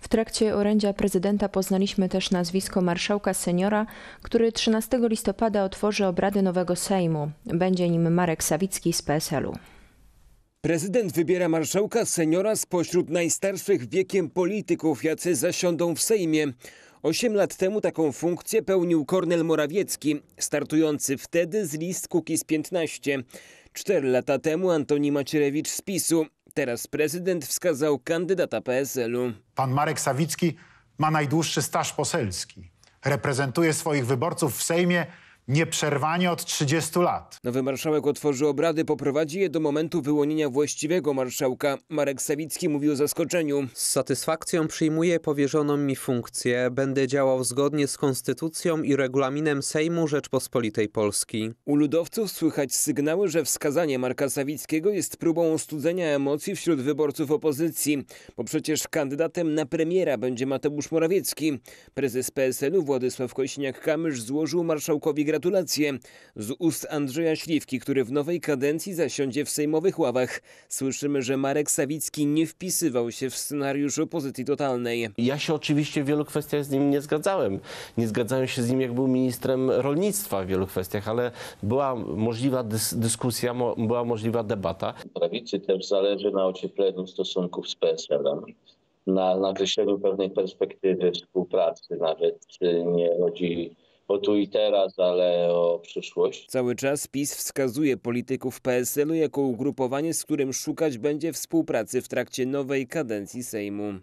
W trakcie orędzia prezydenta poznaliśmy też nazwisko marszałka seniora, który 13 listopada otworzy obrady nowego Sejmu. Będzie nim Marek Sawicki z PSL-u. Prezydent wybiera marszałka seniora spośród najstarszych wiekiem polityków, jacy zasiądą w Sejmie. Osiem lat temu taką funkcję pełnił Kornel Morawiecki, startujący wtedy z list Kukiz 15. Cztery lata temu Antoni Macierewicz z PiSu. Teraz prezydent wskazał kandydata PSL-u. Pan Marek Sawicki ma najdłuższy staż poselski. Reprezentuje swoich wyborców w Sejmie nieprzerwanie od 30 lat. Nowy marszałek otworzy obrady, poprowadzi je do momentu wyłonienia właściwego marszałka. Marek Sawicki mówił o zaskoczeniu. Z satysfakcją przyjmuję powierzoną mi funkcję. Będę działał zgodnie z konstytucją i regulaminem Sejmu Rzeczpospolitej Polski. U ludowców słychać sygnały, że wskazanie Marka Sawickiego jest próbą ostudzenia emocji wśród wyborców opozycji, bo przecież kandydatem na premiera będzie Mateusz Morawiecki. Prezes PSL-u Władysław Kośniak-Kamysz złożył marszałkowi gratulacje gratulacje z ust Andrzeja Śliwki, który w nowej kadencji zasiądzie w sejmowych ławach. Słyszymy, że Marek Sawicki nie wpisywał się w scenariusz opozycji totalnej. Ja się oczywiście w wielu kwestiach z nim nie zgadzałem. Nie zgadzałem się z nim, jak był ministrem rolnictwa w wielu kwestiach, ale była możliwa dys dyskusja, mo była możliwa debata. Prawicy też zależy na ociepleniu stosunków z PSL. -em na nakreśleniu pewnej perspektywy współpracy, nawet y, nie chodzi o tu i teraz, ale o przyszłość. Cały czas PiS wskazuje polityków PSL-u jako ugrupowanie, z którym szukać będzie współpracy w trakcie nowej kadencji Sejmu.